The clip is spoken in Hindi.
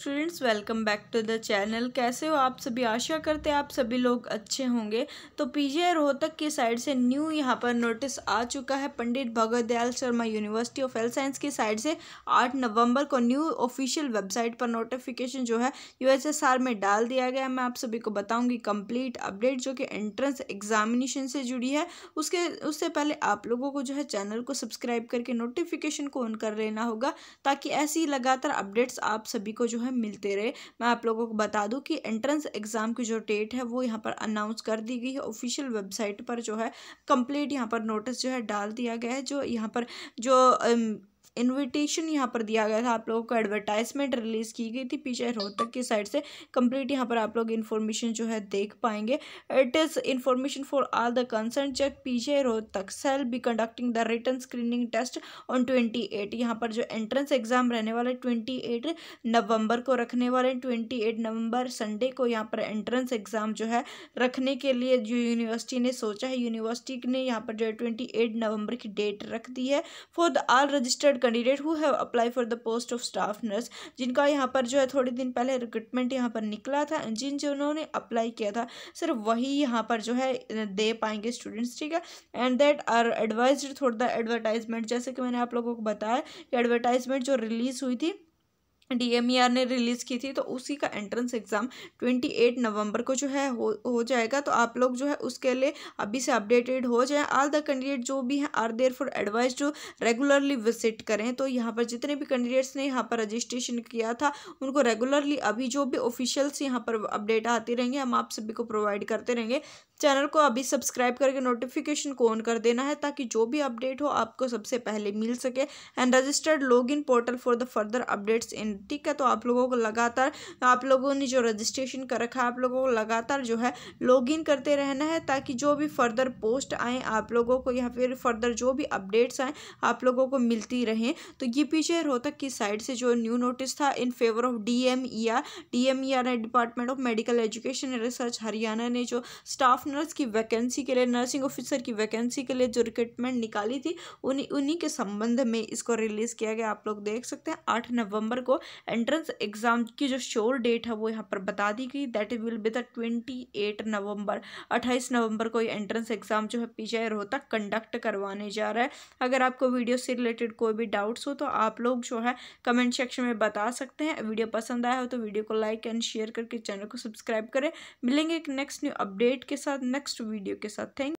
students welcome back to the channel कैसे हो आप सभी आशा करते हैं आप सभी लोग अच्छे होंगे तो पीजे रोहतक की साइड से न्यू यहाँ पर नोटिस आ चुका है Pandit Bhagat Dayal Sharma university of health science की साइड से 8 नवंबर को न्यू ऑफिशियल वेबसाइट पर नोटिफिकेशन जो है यूएसएसआर में डाल दिया गया मैं आप सभी को बताऊँगी कम्प्लीट अपडेट जो कि एंट्रेंस एग्जामिनेशन से जुड़ी है उसके उससे पहले आप लोगों को जो है चैनल को सब्सक्राइब करके नोटिफिकेशन को ऑन कर लेना होगा ताकि ऐसी लगातार अपडेट्स आप सभी को जो है है मिलते रहे मैं आप लोगों को बता दूँ कि एंट्रेंस एग्ज़ाम की जो डेट है वो यहाँ पर अनाउंस कर दी गई है ऑफिशियल वेबसाइट पर जो है कंप्लीट यहाँ पर नोटिस जो है डाल दिया गया है जो यहाँ पर जो इनविटेशन यहाँ पर दिया गया था आप लोगों को एडवर्टाइजमेंट रिलीज़ की गई थी पीछे रोहतक की साइड से कंप्लीट यहाँ पर आप लोग इन्फॉर्मेशन जो है देख पाएंगे it is information for all the concern check पीछे Rohtak shall be conducting the return screening test on twenty eight यहाँ पर जो एंट्रेंस एग्जाम रहने वाला है ट्वेंटी एट नवंबर को रखने वाले ट्वेंटी एट नवंबर संडे को यहाँ पर एंट्रेंस एग्ज़ाम जो है रखने के लिए जो यूनिवर्सिटी ने सोचा है यूनिवर्सिटी ने यहाँ पर जो है ट्वेंटी एट नवंबर की डेट रख दी है for the all registered candidate who have apply for the post of staff nurse जिनका यहाँ पर जो है थोड़े दिन पहले रिक्रूटमेंट यहाँ पर निकला था जिन जिन्होंने अप्लाई किया था सिर्फ वही यहाँ पर जो है दे पाएंगे स्टूडेंट्स ठीक है एंड देट आर एडवाइज थोड़ा एडवर्टाइजमेंट जैसे कि मैंने आप लोगों को बताया कि एडवर्टाइजमेंट जो रिलीज़ हुई थी डीएमईआर e ने रिलीज़ की थी तो उसी का एंट्रेंस एग्ज़ाम 28 नवंबर को जो है हो हो जाएगा तो आप लोग जो है उसके लिए अभी से अपडेटेड हो जाए ऑल द कैंडिडेट जो भी हैं आर देयर फॉर एडवाइस जो रेगुलरली विजिट करें तो यहाँ पर जितने भी कैंडिडेट्स ने यहाँ पर रजिस्ट्रेशन किया था उनको रेगुलरली अभी जो भी ऑफिशियल्स यहाँ पर अपडेट आती रहेंगे हम आप सभी को प्रोवाइड करते रहेंगे चैनल को अभी सब्सक्राइब करके नोटिफिकेशन को ऑन कर देना है ताकि जो भी अपडेट हो आपको सबसे पहले मिल सके and registered log in portal for the further updates in ठीक है तो आप लोगों को लगातार आप लोगों ने जो रजिस्ट्रेशन कर रखा है आप लोगों को लगातार जो है लॉगिन करते रहना है ताकि जो भी फर्दर पोस्ट आए आप लोगों को या फिर फर्दर जो भी अपडेट्स आएँ आप लोगों को मिलती रहें तो ये पीछे रोहतक की साइड से जो न्यू नोटिस था in favour of D M E R D M E R ने department of medical education and research Haryana ने जो स्टाफ नर्स की वैकेंसी के लिए नर्सिंग ऑफिसर की वैकेंसी के लिए जो रिक्रूटमेंट निकाली थी उन्हीं उन्हीं के संबंध में इसको रिलीज़ किया गया आप लोग देख सकते हैं आठ नवंबर को एंट्रेंस एग्ज़ाम की जो श्योर डेट है वो यहाँ पर बता दी गई that will be the twenty eight November अट्ठाईस नवंबर को ये एंट्रेंस एग्ज़ाम जो है P G I Rohtak conduct करवाने जा रहा है अगर आपको वीडियो से रिलेटेड कोई भी डाउट्स हो तो आप लोग जो है कमेंट सेक्शन में बता सकते हैं वीडियो पसंद आया हो तो वीडियो को लाइक एंड शेयर करके चैनल को सब्सक्राइब करें मिलेंगे एक नेक्स्ट न्यू अपडेट के साथ नेक्स्ट वीडियो के साथ थैंक